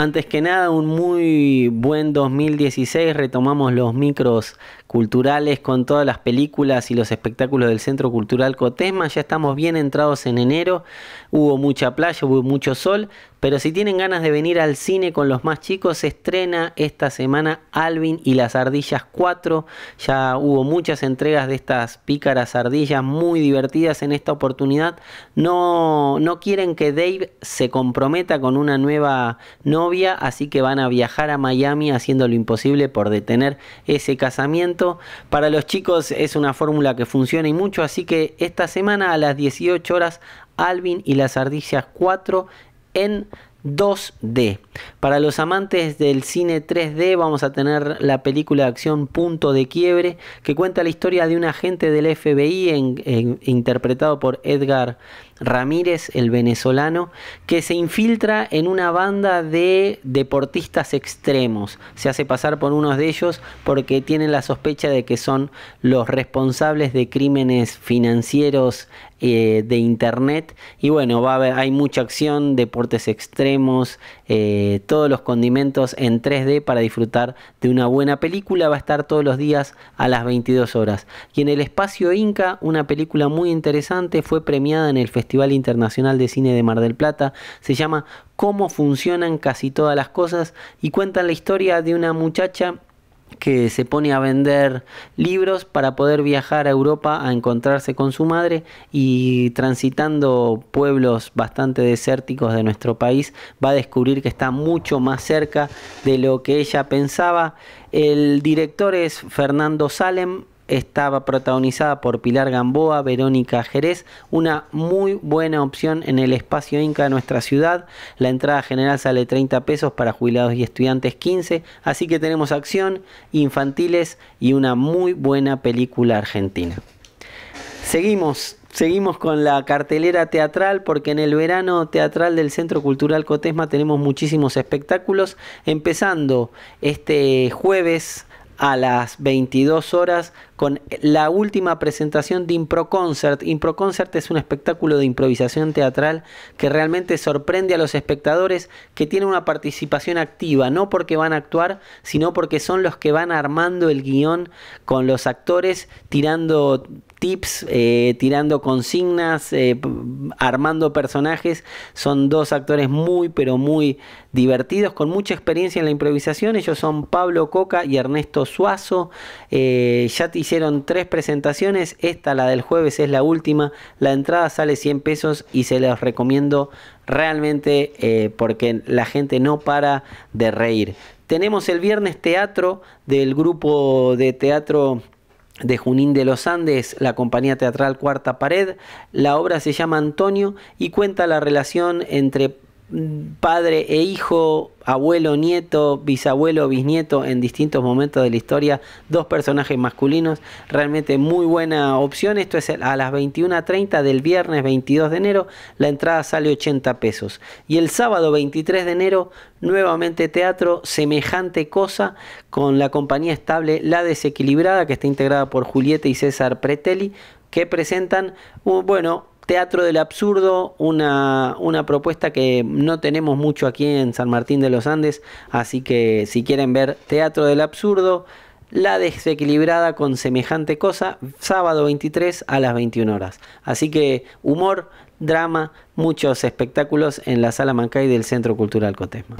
Antes que nada, un muy buen 2016. Retomamos los micros culturales con todas las películas y los espectáculos del Centro Cultural Cotesma. Ya estamos bien entrados en enero. Hubo mucha playa, hubo mucho sol, pero si tienen ganas de venir al cine con los más chicos, se estrena esta semana Alvin y las Ardillas 4. Ya hubo muchas entregas de estas pícaras ardillas muy divertidas en esta oportunidad. No, no quieren que Dave se comprometa con una nueva novia, así que van a viajar a Miami haciendo lo imposible por detener ese casamiento. Para los chicos es una fórmula que funciona y mucho, así que esta semana a las 18 horas Alvin y las Ardillas 4 en 2D. Para los amantes del cine 3D vamos a tener la película de acción Punto de Quiebre que cuenta la historia de un agente del FBI interpretado por Edgar Ramírez, el venezolano, que se infiltra en una banda de deportistas extremos. Se hace pasar por uno de ellos porque tienen la sospecha de que son los responsables de crímenes financieros eh, de internet. Y bueno, va hay mucha acción, deportes extremos, eh, todos los condimentos en 3D para disfrutar de una buena película. Va a estar todos los días a las 22 horas. Y en el espacio Inca, una película muy interesante, fue premiada en el Festival Festival Internacional de Cine de Mar del Plata. Se llama Cómo funcionan casi todas las cosas y cuenta la historia de una muchacha que se pone a vender libros para poder viajar a Europa a encontrarse con su madre y transitando pueblos bastante desérticos de nuestro país va a descubrir que está mucho más cerca de lo que ella pensaba. El director es Fernando Salem, estaba protagonizada por Pilar Gamboa, Verónica Jerez, una muy buena opción en el espacio Inca de nuestra ciudad. La entrada general sale 30 pesos para jubilados y estudiantes 15, así que tenemos acción, infantiles y una muy buena película argentina. Seguimos Seguimos con la cartelera teatral porque en el verano teatral del Centro Cultural Cotesma tenemos muchísimos espectáculos, empezando este jueves a las 22 horas con la última presentación de Improconcert. Improconcert es un espectáculo de improvisación teatral que realmente sorprende a los espectadores que tienen una participación activa, no porque van a actuar, sino porque son los que van armando el guión con los actores, tirando tips, eh, tirando consignas, eh, armando personajes. Son dos actores muy, pero muy divertidos, con mucha experiencia en la improvisación. Ellos son Pablo Coca y Ernesto Suazo. Eh, ya te hicieron tres presentaciones. Esta, la del jueves, es la última. La entrada sale 100 pesos y se las recomiendo realmente eh, porque la gente no para de reír. Tenemos el viernes teatro del grupo de teatro de Junín de los Andes, la compañía teatral Cuarta Pared. La obra se llama Antonio y cuenta la relación entre padre e hijo, abuelo, nieto, bisabuelo, bisnieto en distintos momentos de la historia, dos personajes masculinos, realmente muy buena opción, esto es a las 21.30 del viernes 22 de enero, la entrada sale 80 pesos y el sábado 23 de enero nuevamente teatro, semejante cosa con la compañía estable La Desequilibrada que está integrada por Julieta y César Pretelli que presentan, un bueno, Teatro del Absurdo, una, una, propuesta que no tenemos mucho aquí en San Martín de los Andes, así que si quieren ver Teatro del Absurdo, La desequilibrada con semejante cosa, sábado 23 a las 21 horas. Así que humor, drama, muchos espectáculos en la Sala Mancay del Centro Cultural Cotesma.